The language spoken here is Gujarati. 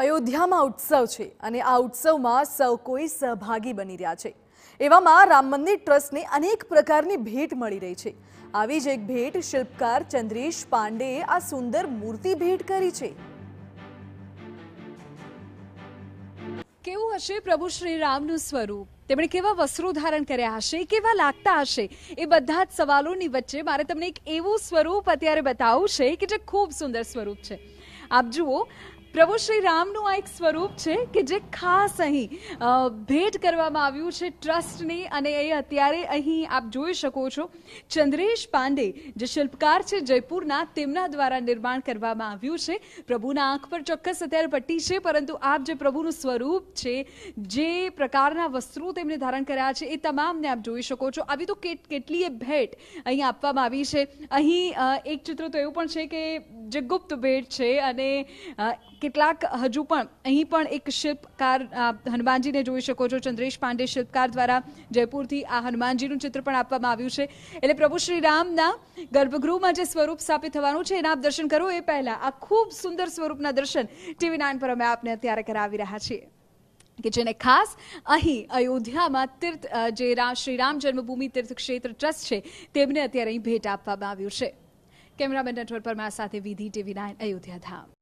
અયોધ્યામાં ઉત્સવ છે અને આ ઉત્સવમાં સૌ કોઈ સહભાગી બની રહ્યા છે એવામાં રામ મંદિર ટ્રસ્ટને અનેક પ્રકારની ભેટ મળી રહી છે આવી જ એક ભેટ શિલ્પકાર ચંદ્રેશ પાંડેએ આ સુંદર મૂર્તિ ભેટ કરી છે કેવું હશે પ્રભુ શ્રી રામનું સ્વરૂપ તેમણે કેવા વસ્ત્રો ધારણ કર્યા હશે કેવા લાગતા હશે એ બધા જ સવાલોની વચ્ચે મારે તમને એક એવું સ્વરૂપ અત્યારે બતાવવું છે કે જે ખૂબ સુંદર સ્વરૂપ છે આપ જુઓ પ્રભુ શ્રી રામનું આ એક સ્વરૂપ છે કે જે ખાસ અહીં ભેટ કરવામાં આવ્યું છે ટ્રસ્ટની અને એ અત્યારે અહીં આપ જોઈ શકો છો ચંદ્રેશ પાંડે જે શિલ્પકાર છે જયપુરના તેમના દ્વારા નિર્માણ કરવામાં આવ્યું છે પ્રભુના આંખ પર ચોક્કસ અત્યારે પટ્ટી છે પરંતુ આપ જે પ્રભુનું સ્વરૂપ છે જે પ્રકારના વસ્ત્રો તેમણે ધારણ કર્યા છે એ તમામને આપ જોઈ શકો છો આવી તો કેટલીય ભેટ અહીં આપવામાં આવી છે અહીં એક ચિત્ર તો એવું પણ છે કે જે ગુપ્ત ભેટ છે અને કેટલાક હજુ પણ અહીં પણ એક શિલ્પકાર હનુમાનજીને જોઈ શકો છો ચંદ્રેશ પાંડે શિલ્પકાર દ્વારા જયપુરથી આ હનુમાનજીનું ચિત્ર પણ આપવામાં આવ્યું છે એટલે પ્રભુ શ્રી રામના ગર્ભગૃહમાં જે સ્વરૂપ સ્થાપિત થવાનું છે એના આપ દર્શન કરો એ પહેલાં આ ખૂબ સુંદર સ્વરૂપના દર્શન ટીવી નાઇન પર અમે આપને અત્યારે કરાવી રહ્યા છીએ કે જેને ખાસ અહીં અયોધ્યામાં તીર્થ જે શ્રી રામ જન્મભૂમિ તીર્થ ક્ષેત્ર ટ્રસ્ટ છે તેમને અત્યારે અહીં ભેટ આપવામાં આવ્યું છે કેમેરામેન પર પરમાર સાથે વિધિ ટીવી નાઇન અયોધ્યા ધામ